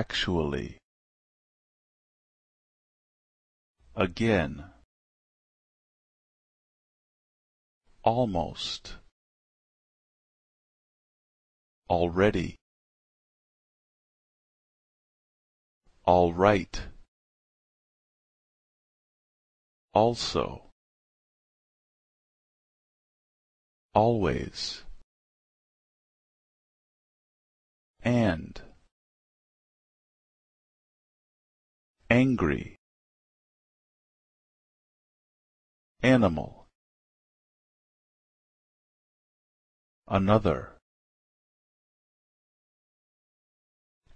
actually again almost already all right also always and angry animal another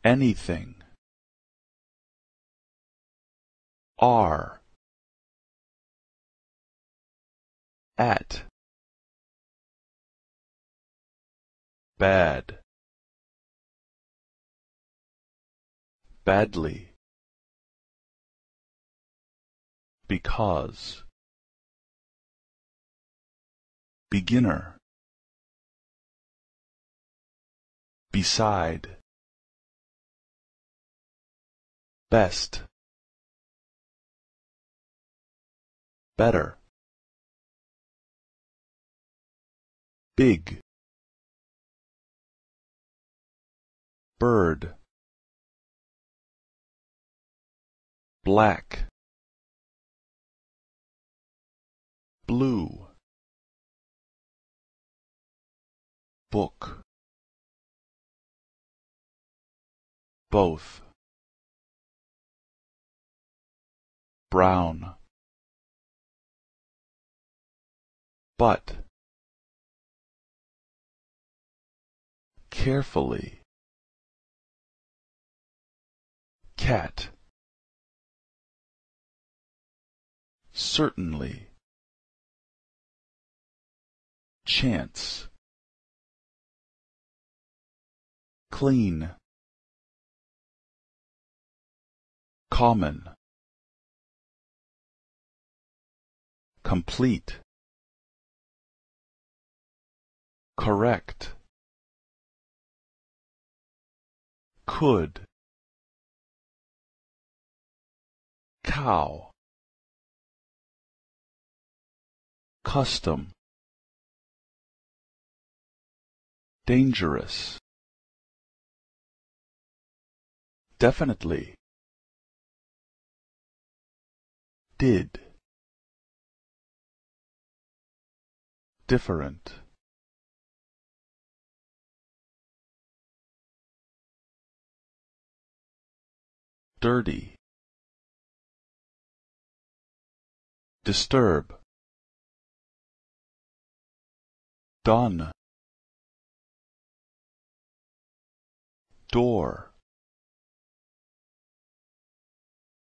anything are at bad badly because beginner beside best better big bird black blue book both brown but carefully cat certainly chance clean common complete correct could cow custom dangerous. Definitely. Did. Different. Dirty. Disturb. Done. door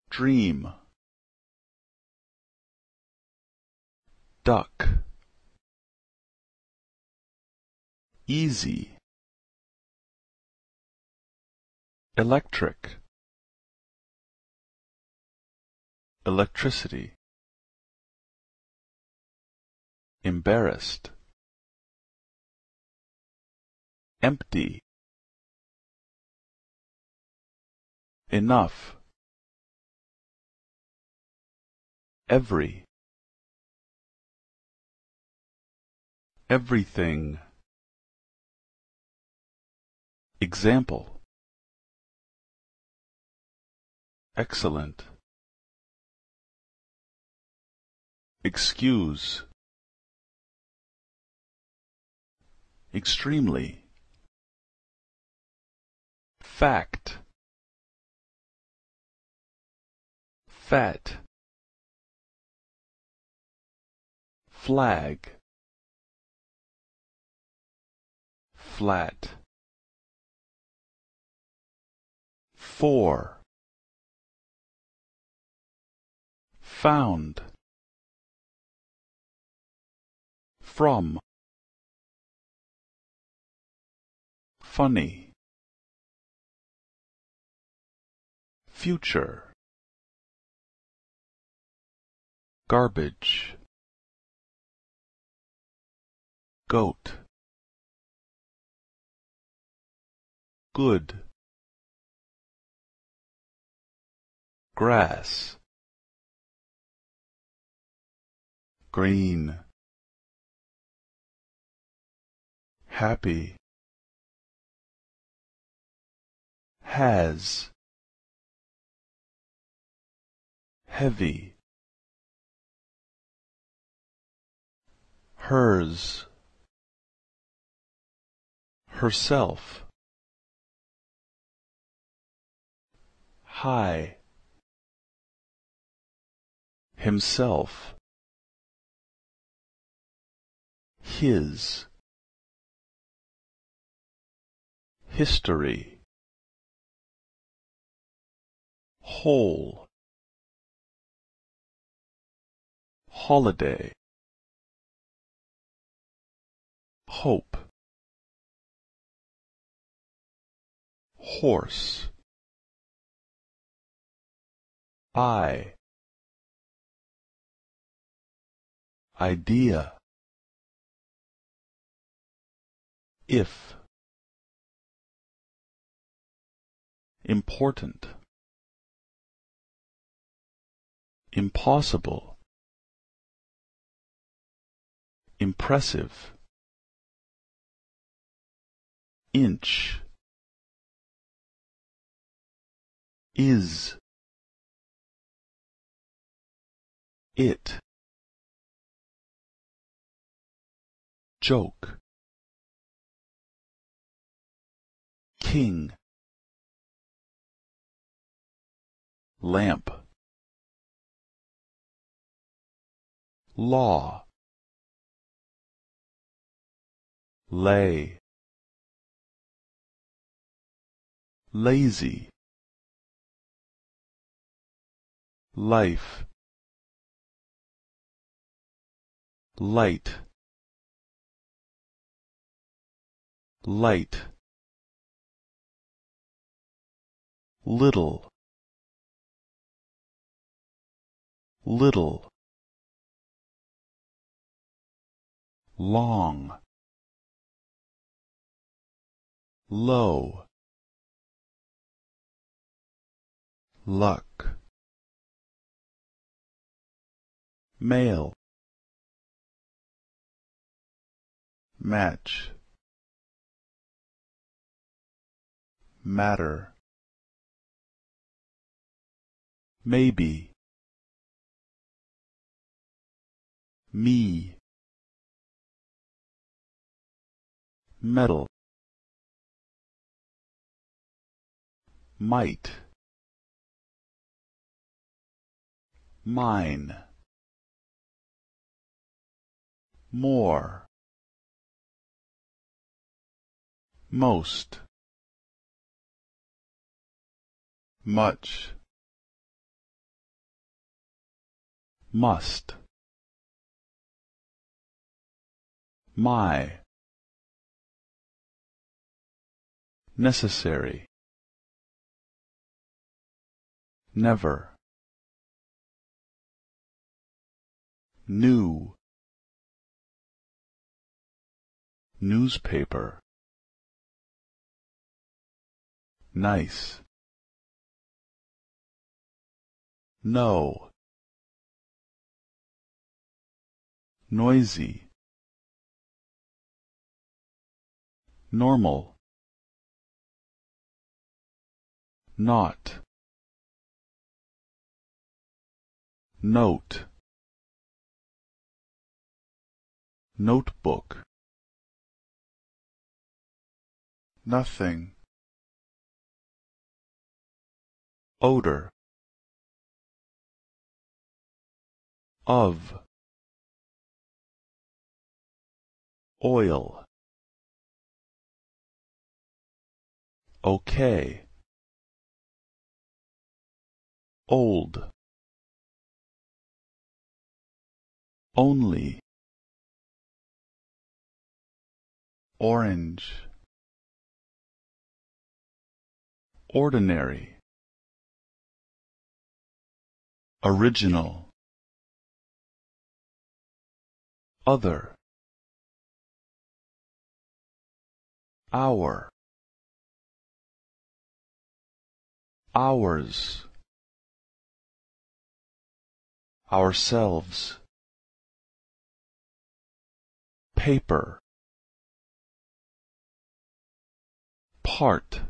dream duck easy electric electricity embarrassed empty enough every everything example excellent excuse extremely fact fat flag flat four found from funny future garbage goat good grass green happy has heavy hers herself high himself his history whole holiday hope horse I idea if important impossible impressive inch is it joke king lamp law lay lazy life light light little little long low luck male match matter maybe me metal might mine more most much must my necessary never new newspaper nice no noisy normal not note Notebook Nothing Odor Of Oil Okay Old Only orange ordinary original other hour hours ourselves paper part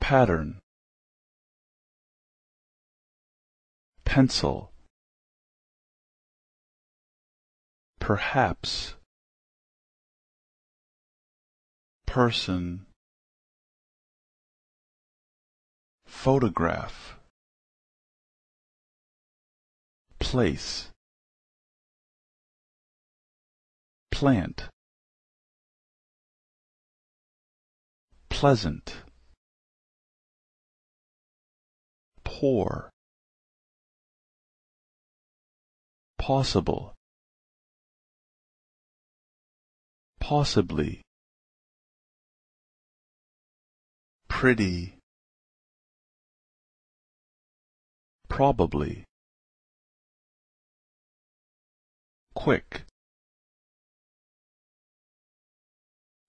pattern pencil perhaps person photograph place plant pleasant, poor, possible, possibly, pretty, probably, quick,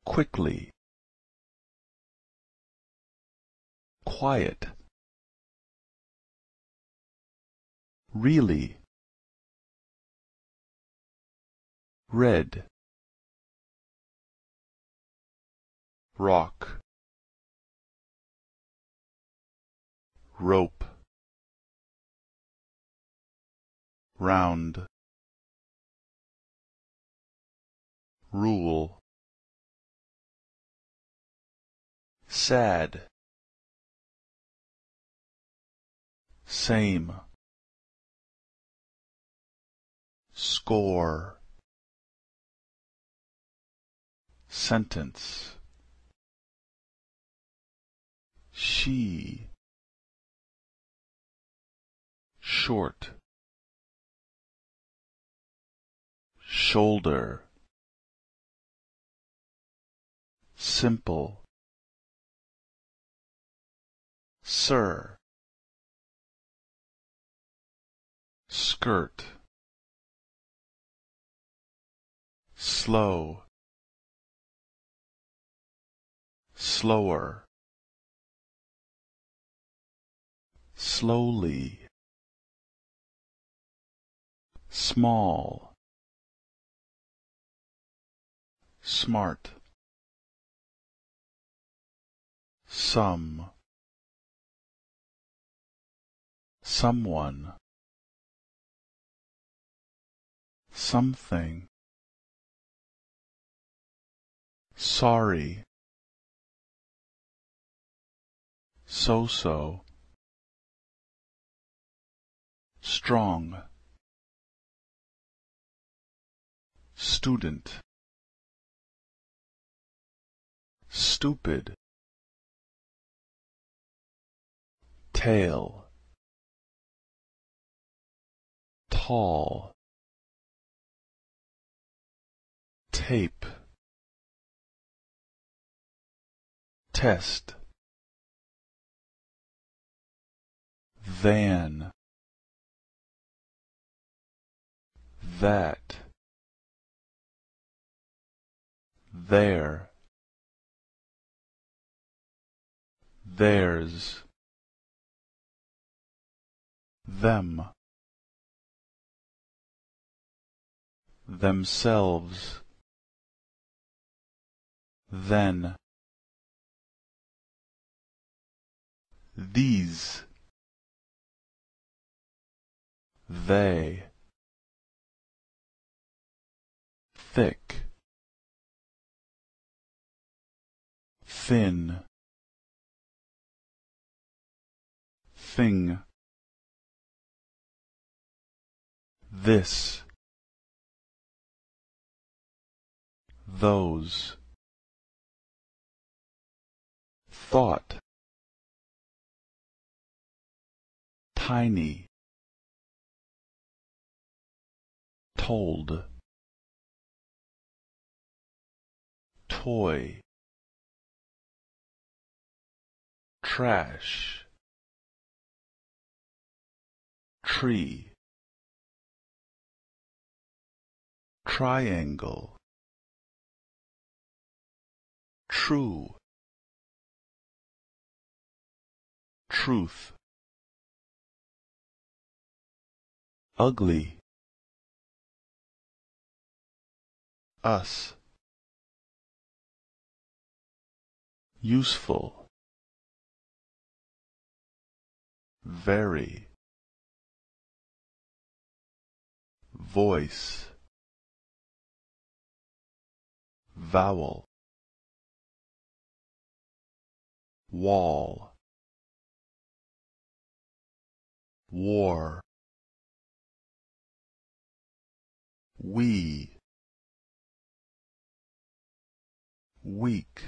quickly, quiet really red rock rope round rule sad same score sentence she short shoulder simple sir skirt slow slower slowly small smart some someone something sorry so-so strong student stupid tail tall tape test Van. that there theirs them themselves then. These. They. Thick. Thin. Thing. This. Those. thought tiny told toy trash tree triangle true truth ugly us useful very voice vowel wall war we weak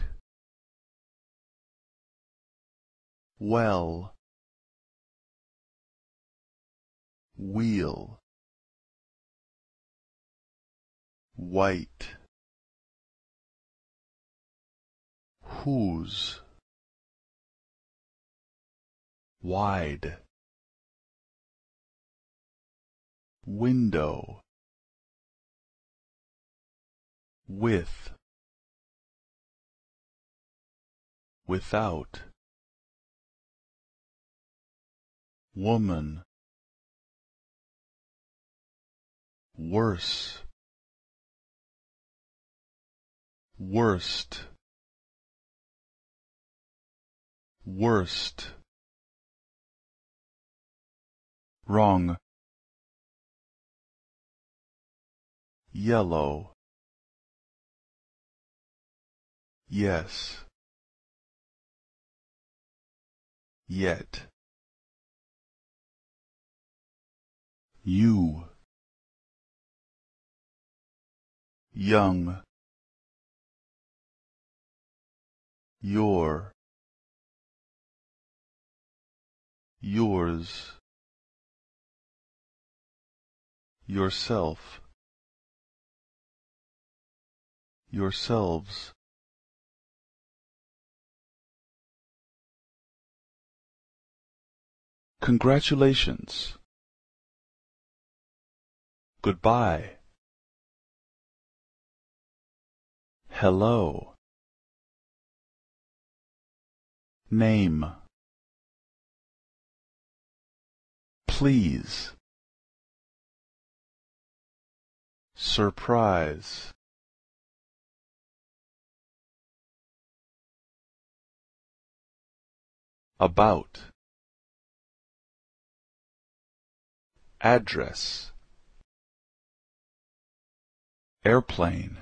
well wheel white whose wide window with without woman worse worst worst wrong yellow yes yet you young your yours yourself yourselves Congratulations. Goodbye. Hello. Name. Please. Surprise. About. Address. Airplane.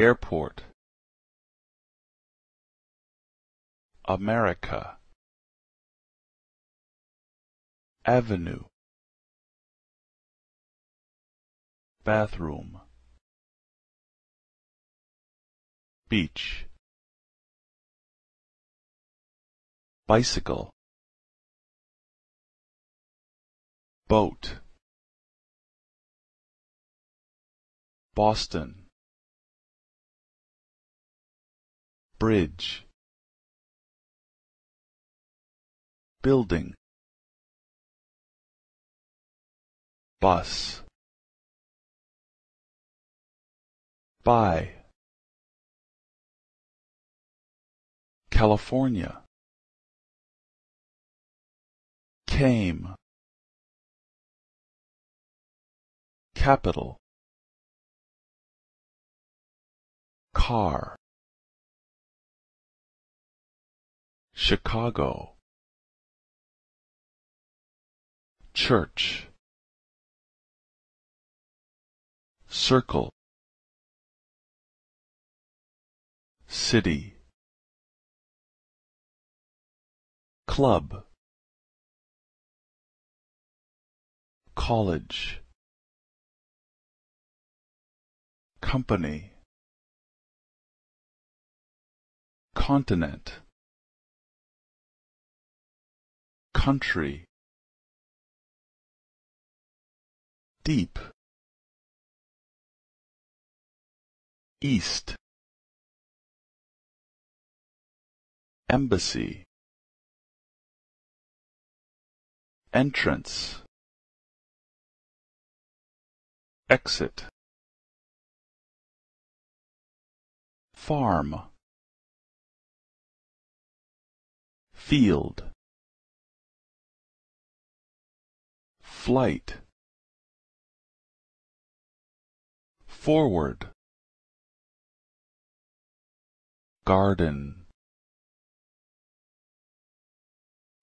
Airport. America. Avenue. Bathroom. Beach. bicycle boat Boston bridge building bus by California Came. Capital. Car. Chicago. Church. Circle. City. Club. college company continent country deep east embassy entrance Exit Farm Field Flight Forward Garden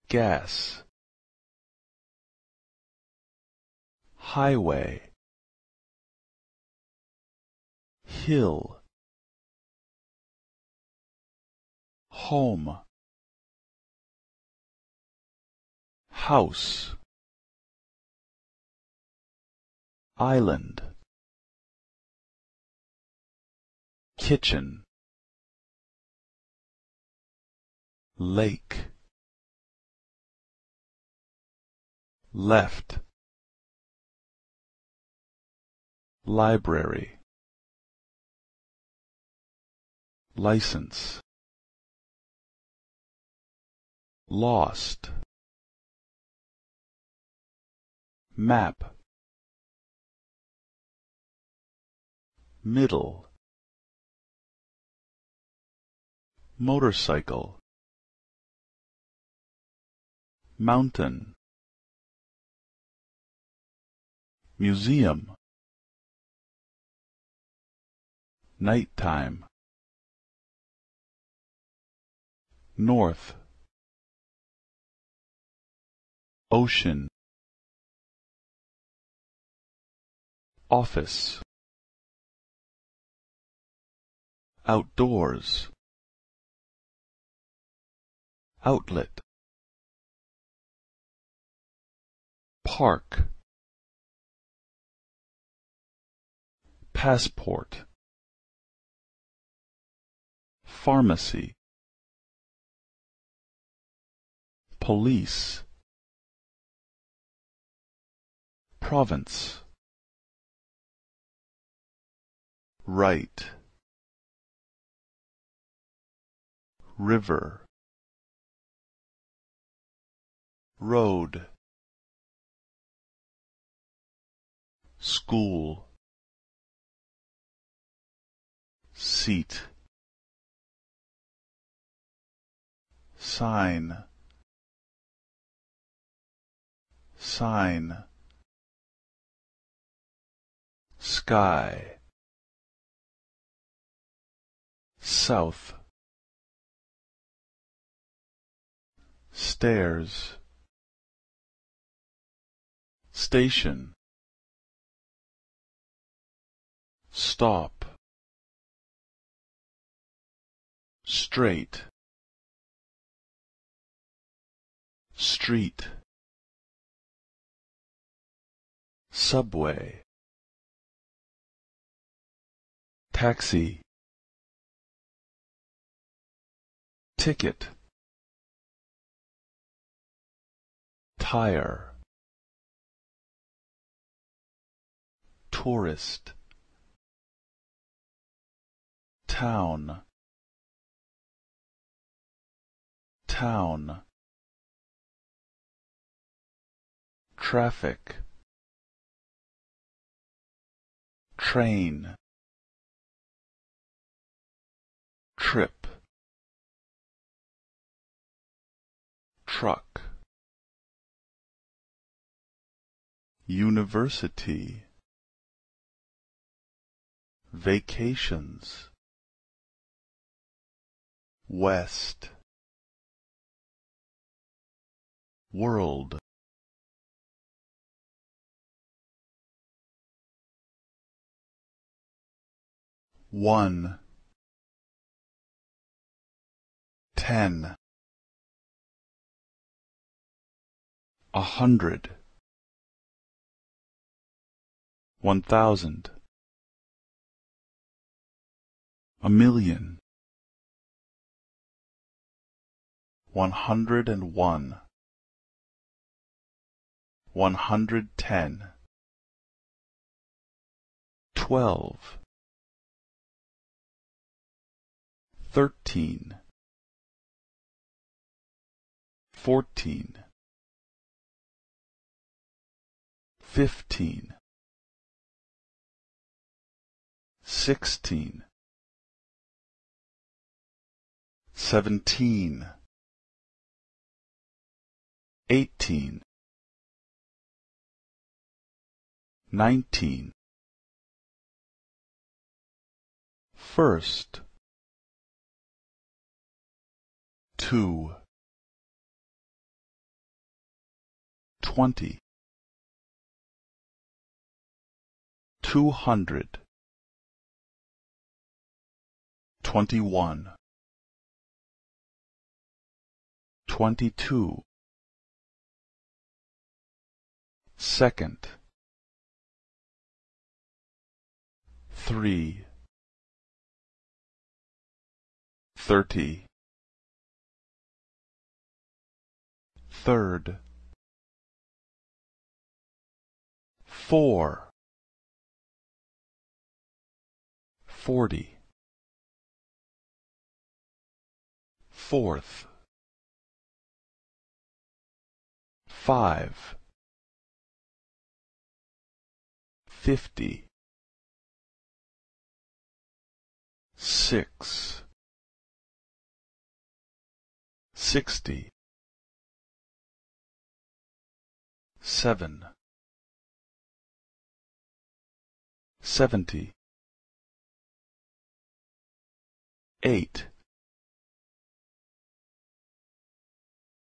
Gas Highway hill home house island kitchen lake left library license lost map middle motorcycle mountain museum nighttime North Ocean Office Outdoors Outlet Park Passport Pharmacy Police Province Right River Road School Seat Sign sign sky south stairs station stop straight street subway taxi ticket tire tourist town town traffic train trip truck university vacations west world one ten a hundred one thousand a million one hundred and one one hundred ten twelve thirteen, fourteen, fifteen, sixteen, seventeen, eighteen, nineteen, first two twenty two hundred twenty one twenty two second three thirty third. Four. Forty. Fourth. Five. Fifty. Six. Sixty. seven seventy eight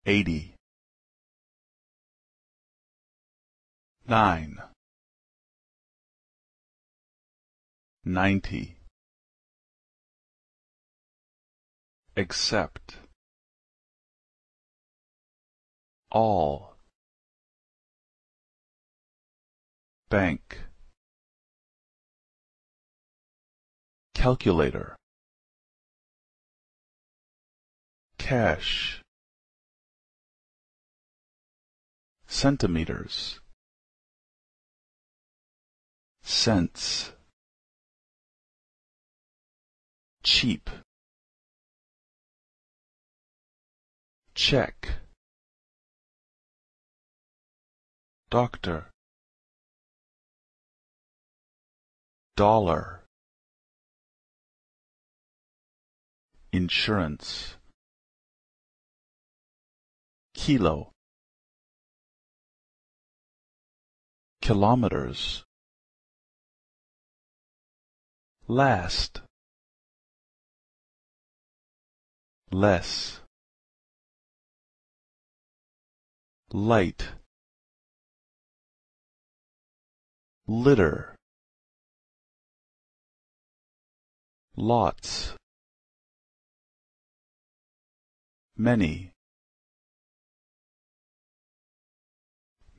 eighty nine ninety except all Bank Calculator Cash Centimeters Cents Cheap Check Doctor dollar insurance kilo kilometers last less light litter Lots. Many.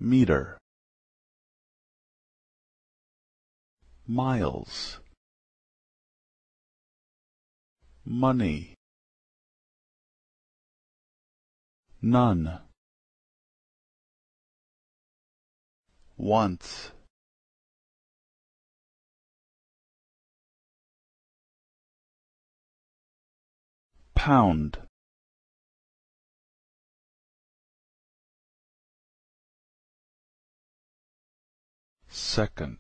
Meter. Miles. Money. None. Once. pound second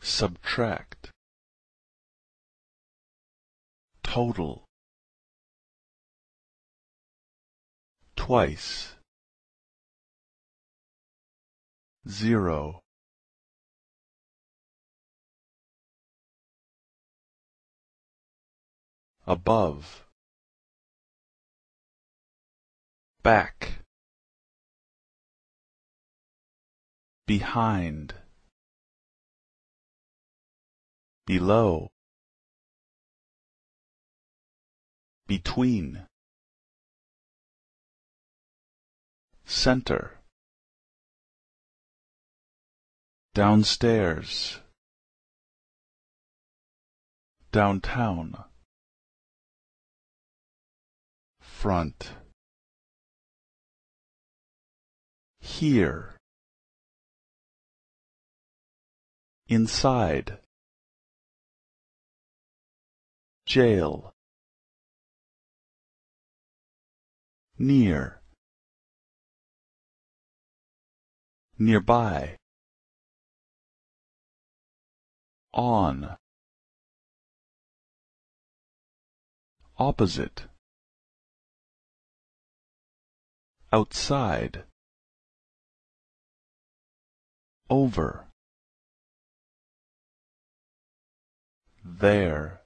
subtract total twice zero above back behind below between center downstairs downtown front. Here. Inside. Jail. Near. Nearby. On. Opposite. outside over there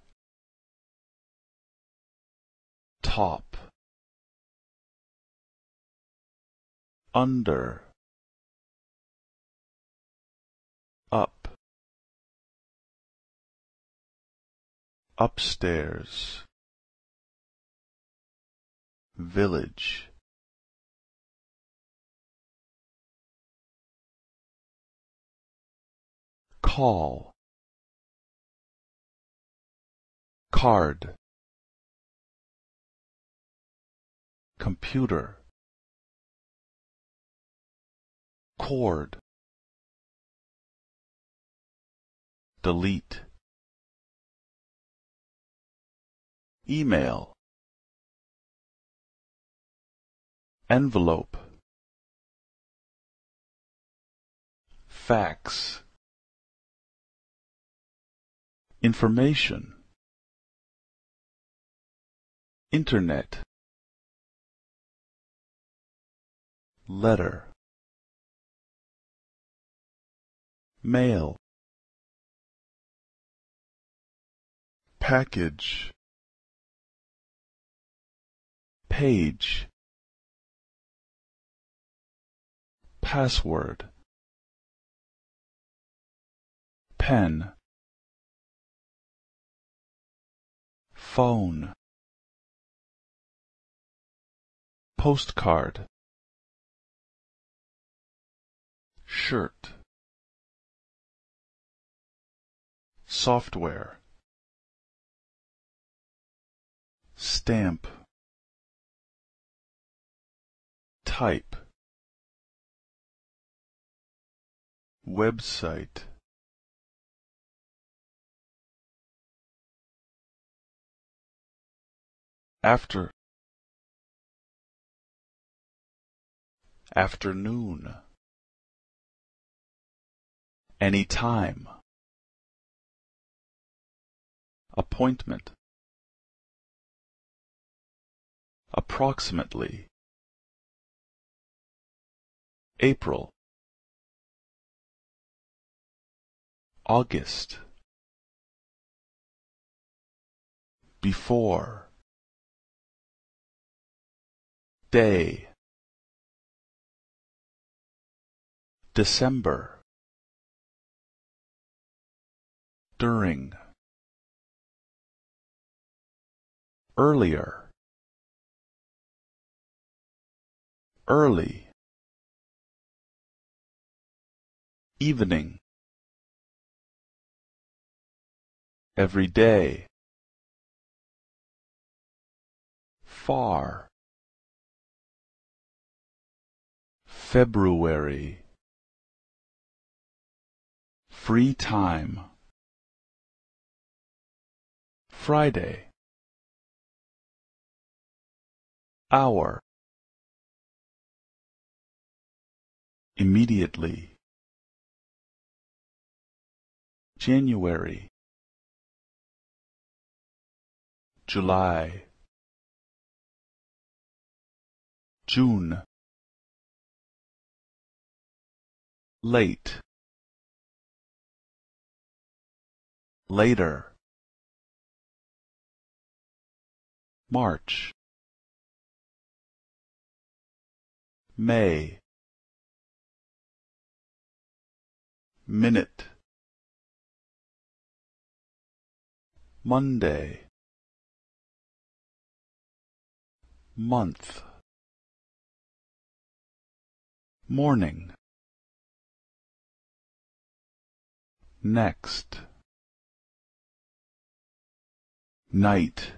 top under up upstairs village call card computer cord delete email envelope fax information internet letter mail package page password pen phone postcard shirt software stamp type website after afternoon any time appointment approximately April August before Day December During Earlier Early Evening Every day Far February Free time Friday Hour Immediately January July June late later March May minute Monday month morning Next. Night.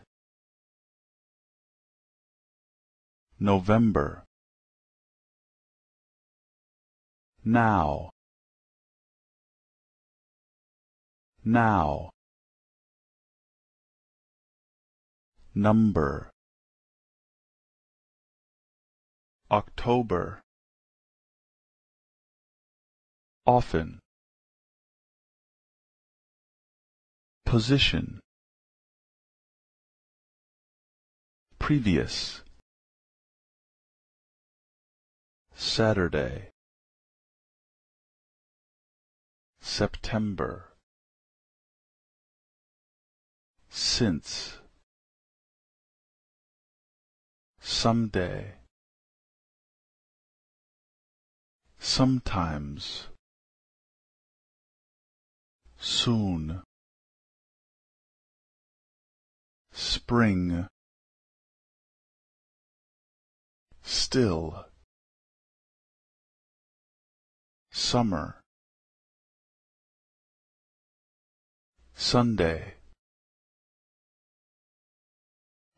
November. Now. Now. Number. October. Often. position previous Saturday September since someday sometimes soon spring still summer Sunday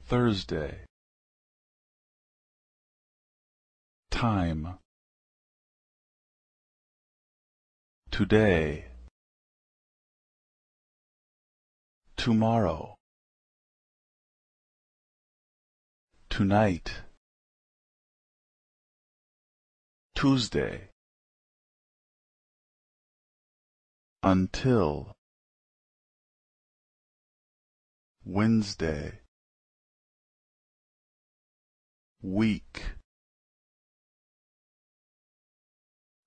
Thursday time today tomorrow tonight Tuesday until Wednesday week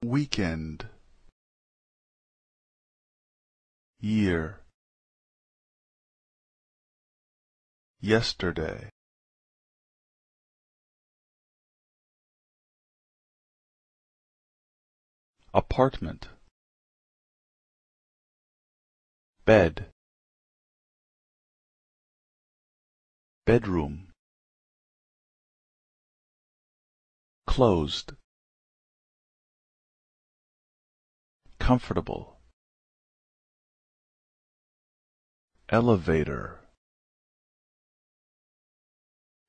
weekend year yesterday apartment bed bedroom closed comfortable elevator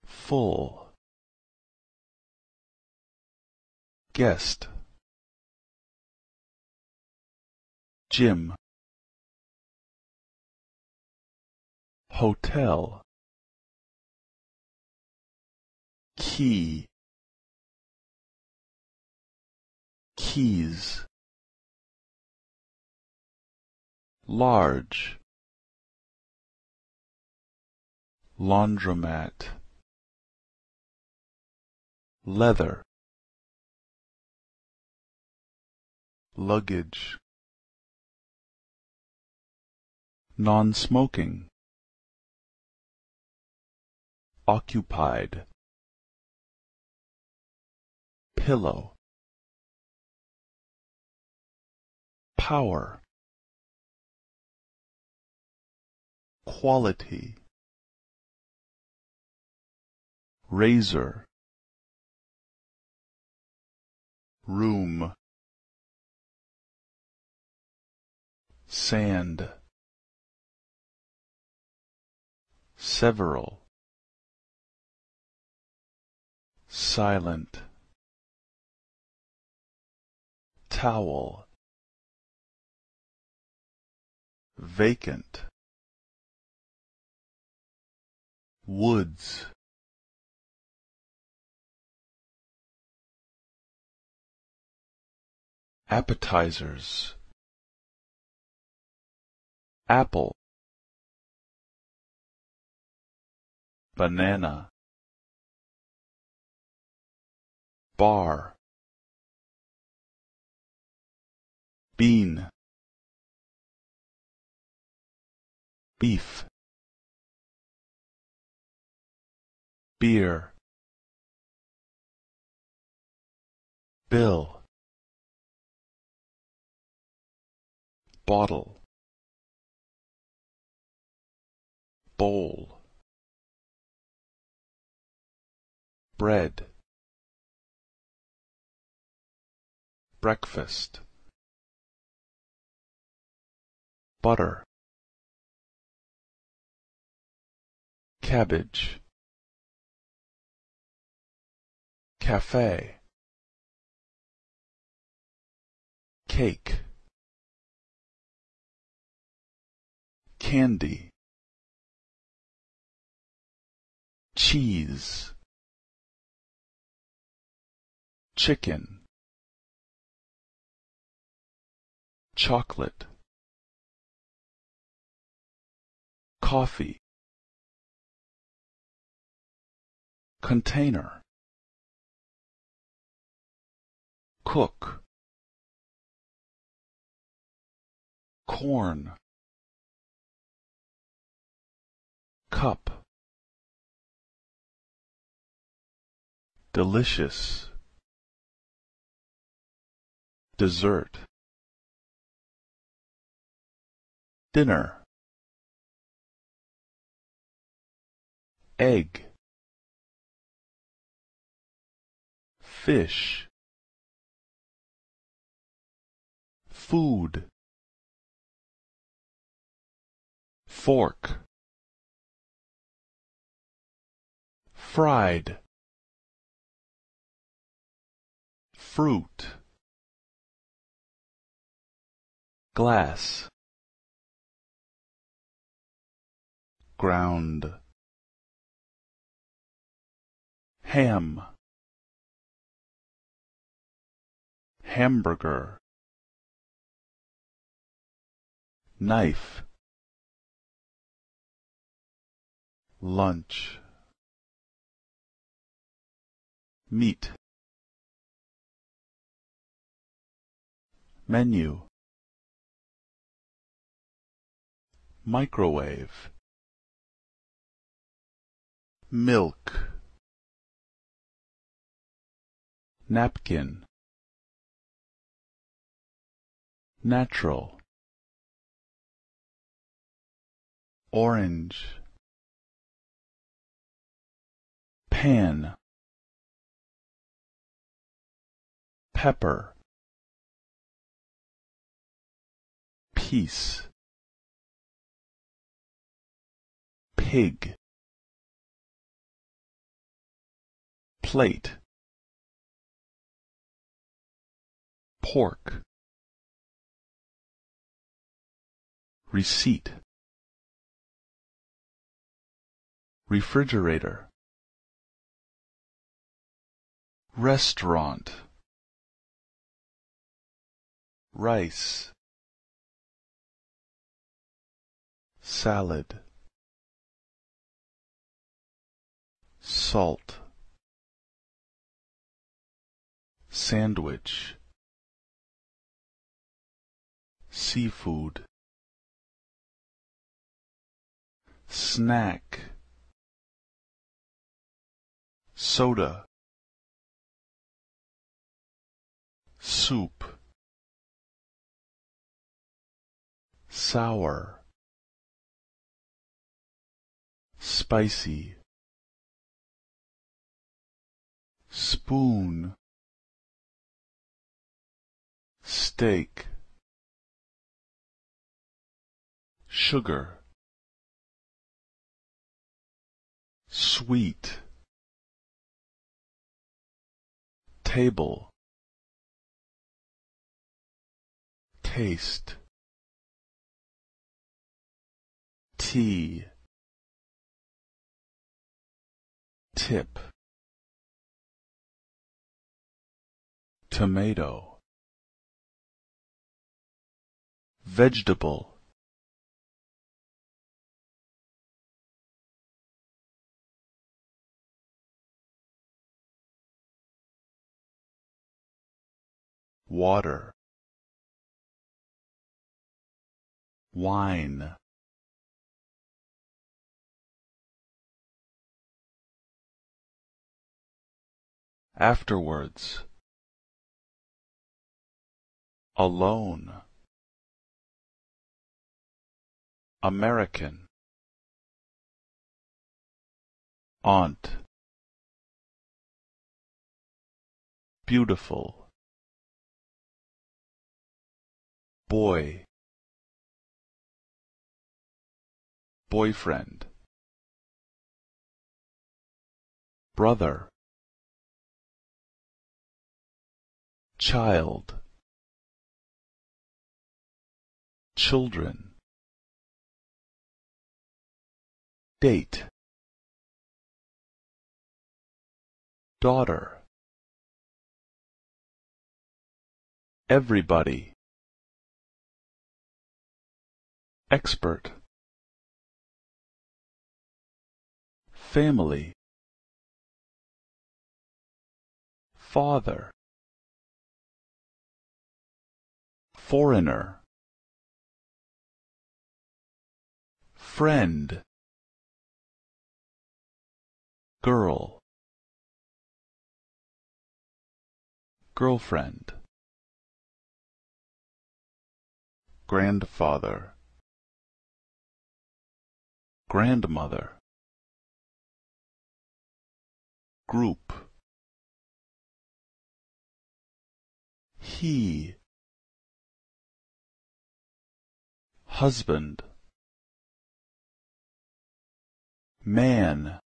full guest gym hotel key keys large laundromat leather luggage Non-smoking Occupied Pillow Power Quality Razor Room Sand Several Silent Towel Vacant Woods Appetizers Apple banana bar bean beef beer bill bottle bowl bread breakfast butter cabbage cafe cake candy cheese chicken chocolate coffee container cook corn cup delicious dessert dinner egg fish food fork fried fruit glass ground ham hamburger knife lunch meat menu microwave milk napkin natural orange pan pepper peace pig plate pork receipt refrigerator restaurant rice salad salt sandwich seafood snack soda soup sour spicy spoon steak sugar sweet table taste tea tip tomato vegetable water wine afterwards alone American aunt beautiful boy boyfriend brother child children. Date Daughter Everybody Expert Family Father Foreigner friend girl girlfriend grandfather grandmother group he husband man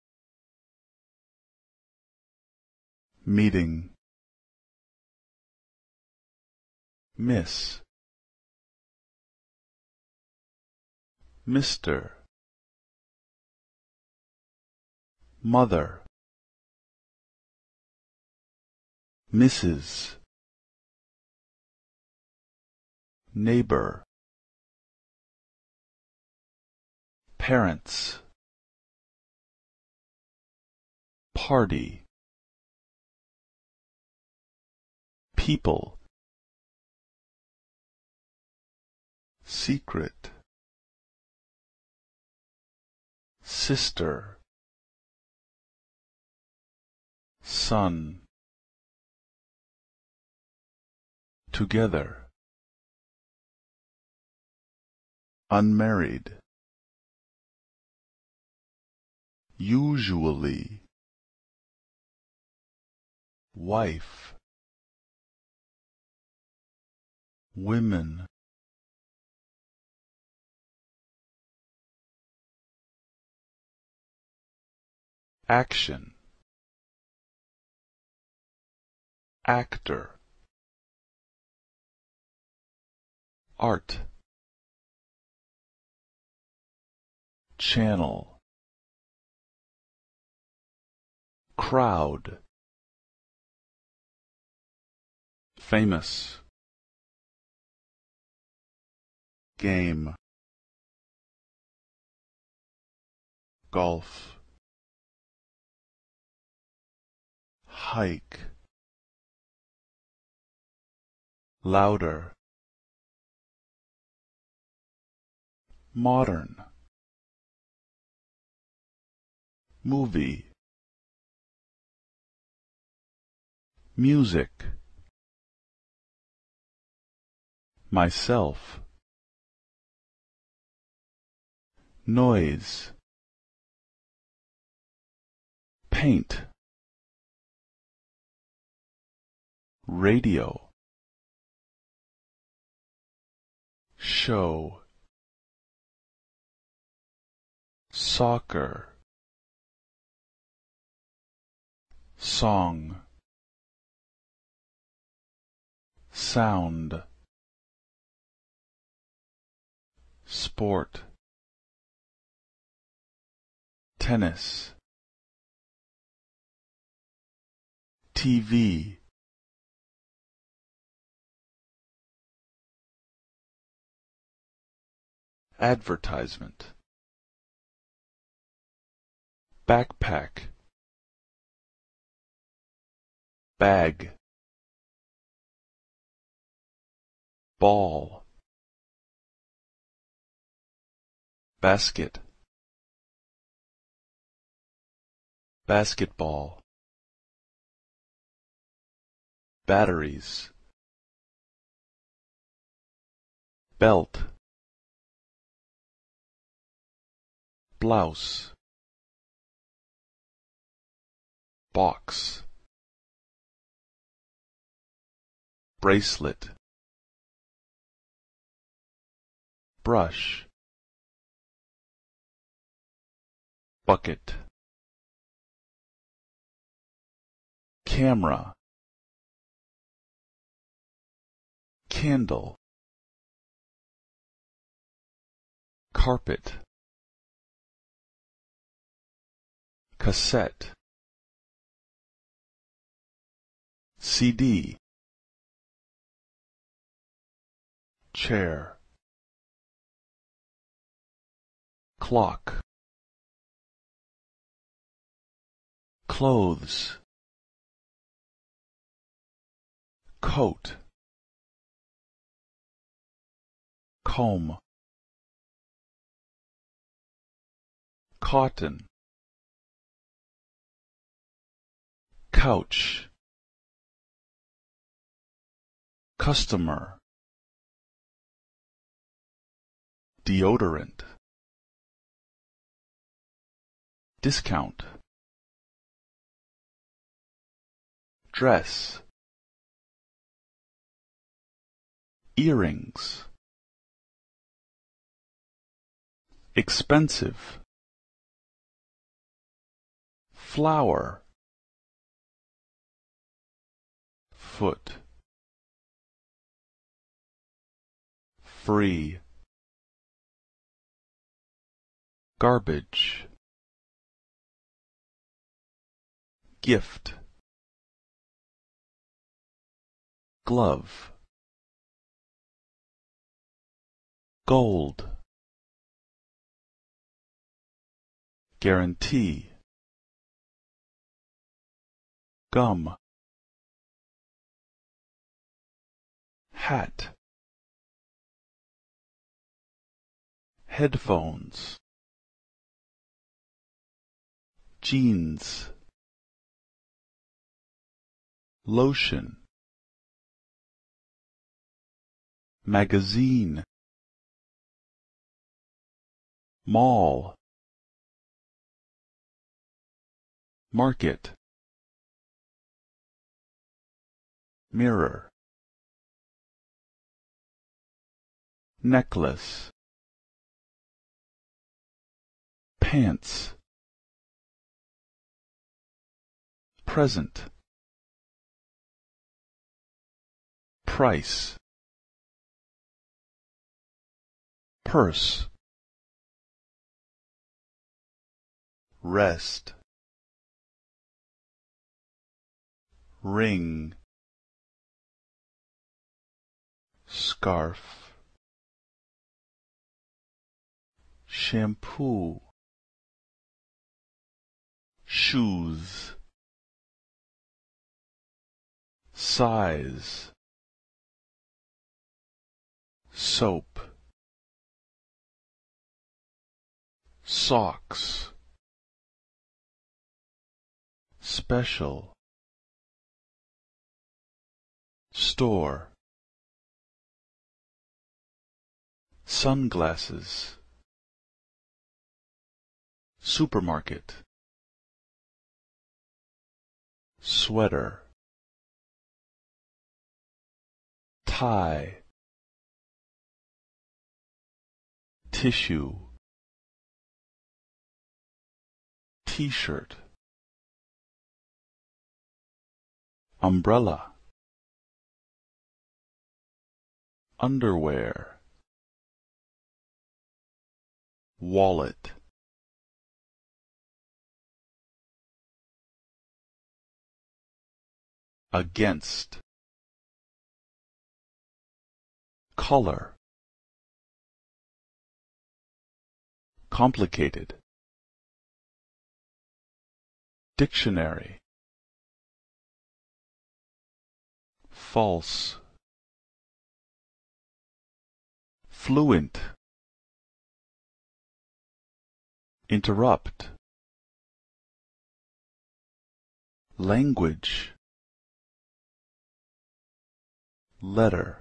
meeting miss Mr. Mother Mrs. Neighbor Parents party people secret sister son together unmarried usually wife women action actor art channel crowd famous game golf hike louder modern movie music myself noise paint radio show soccer song sound sport tennis TV Advertisement Backpack Bag Ball basket basketball batteries belt blouse box bracelet brush bucket camera candle carpet cassette CD chair clock clothes coat comb cotton couch customer deodorant discount dress earrings expensive flower foot free garbage gift glove gold guarantee gum hat headphones jeans lotion magazine mall market mirror necklace pants present price purse rest ring scarf shampoo shoes size soap socks special store sunglasses supermarket sweater tie tissue T-shirt umbrella underwear wallet against color complicated dictionary false fluent interrupt language letter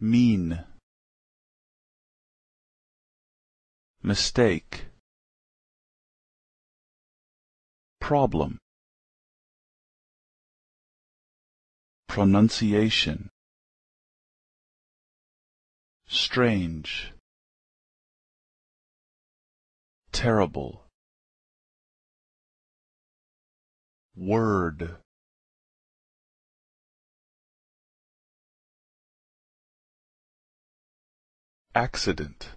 mean mistake Problem Pronunciation Strange Terrible Word Accident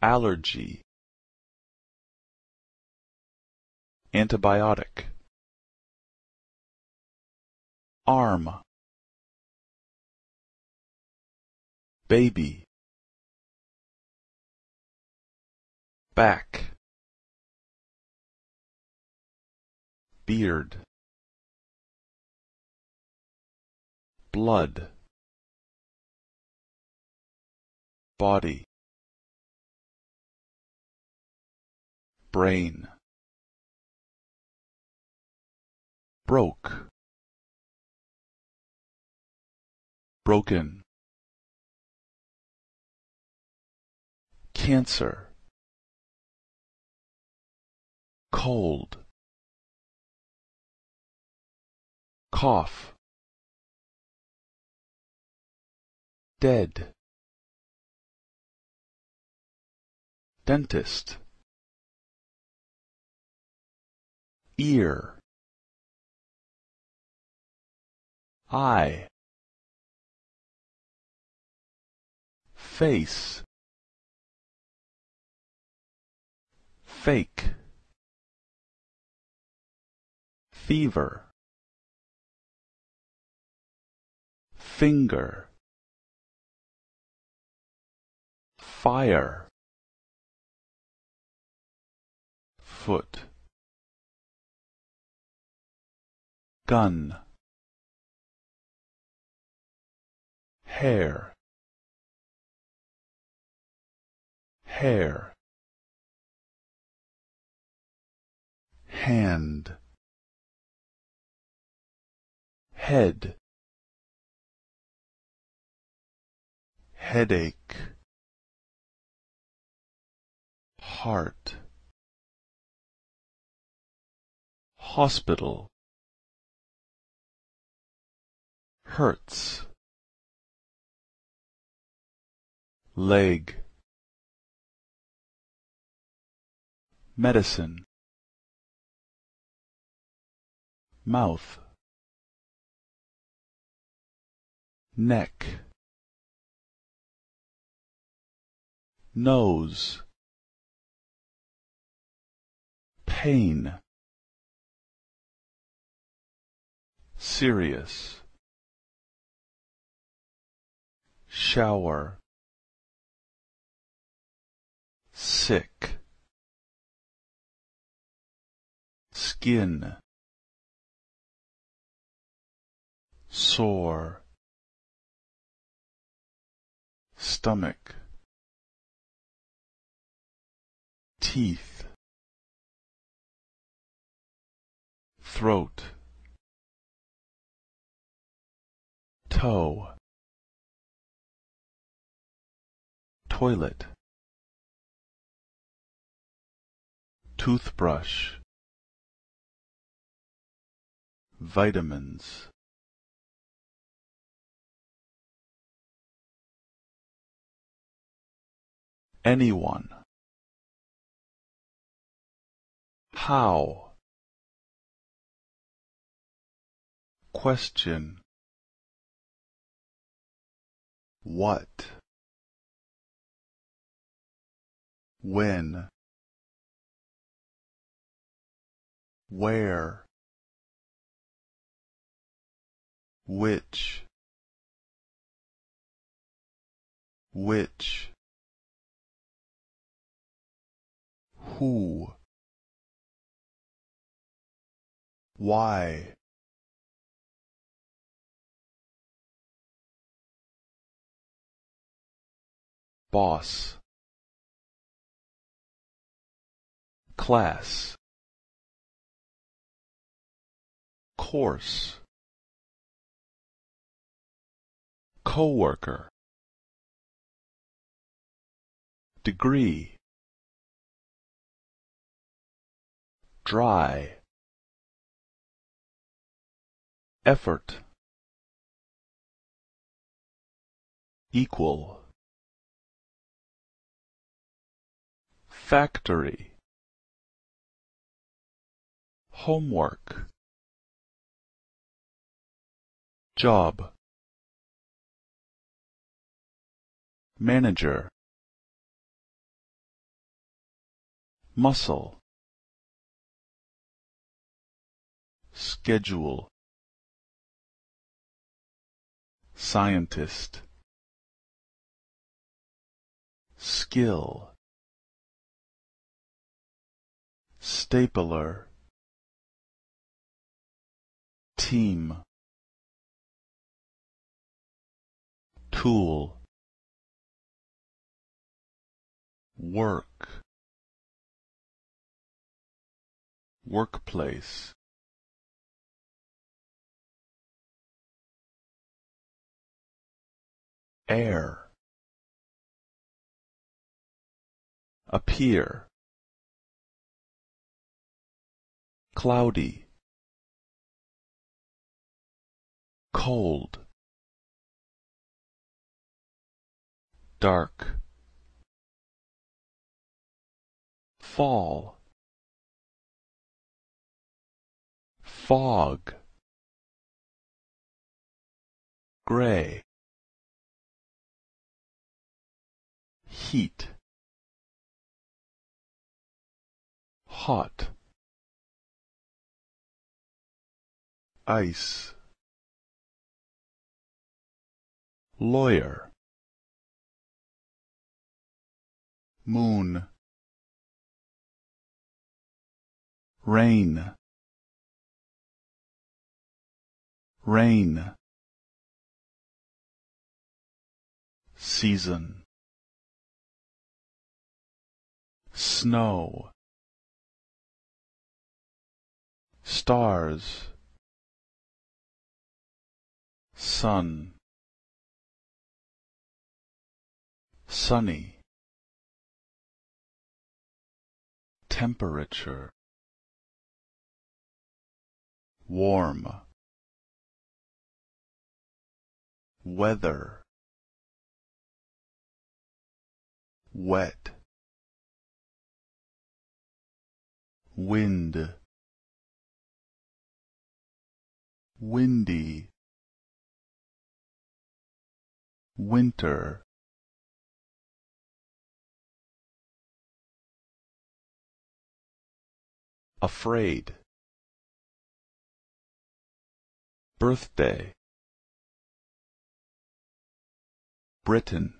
Allergy antibiotic arm baby back beard blood body brain broke broken cancer cold cough dead dentist ear I face fake fever finger fire foot gun hair hair hand head headache heart hospital hurts Leg Medicine Mouth Neck Nose Pain Serious Shower sick skin sore stomach teeth throat toe toilet toothbrush vitamins anyone how question what when where which which who why boss class course coworker degree dry effort equal factory homework Job Manager Muscle Schedule Scientist Skill Stapler Team Tool. Work. Workplace. Air. Appear. Cloudy. Cold. dark fall fog gray heat hot ice lawyer moon rain rain season snow stars sun sunny Temperature Warm Weather Wet Wind Windy Winter Afraid. Birthday. Britain.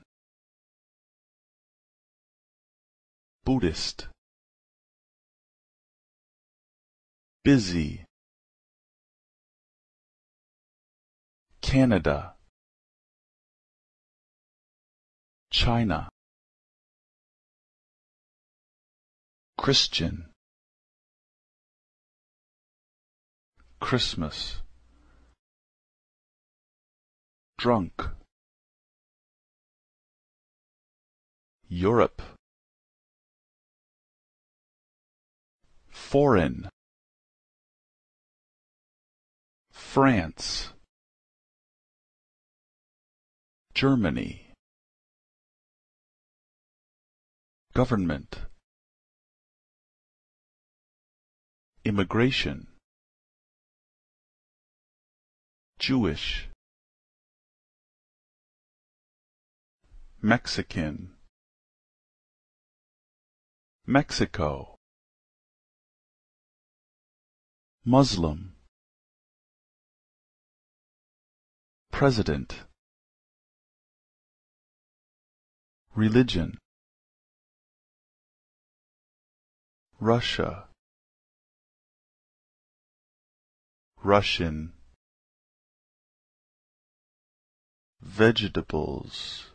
Buddhist. Busy. Canada. China. Christian Christmas drunk Europe foreign France Germany government immigration Jewish Mexican Mexico Muslim President Religion Russia Russian vegetables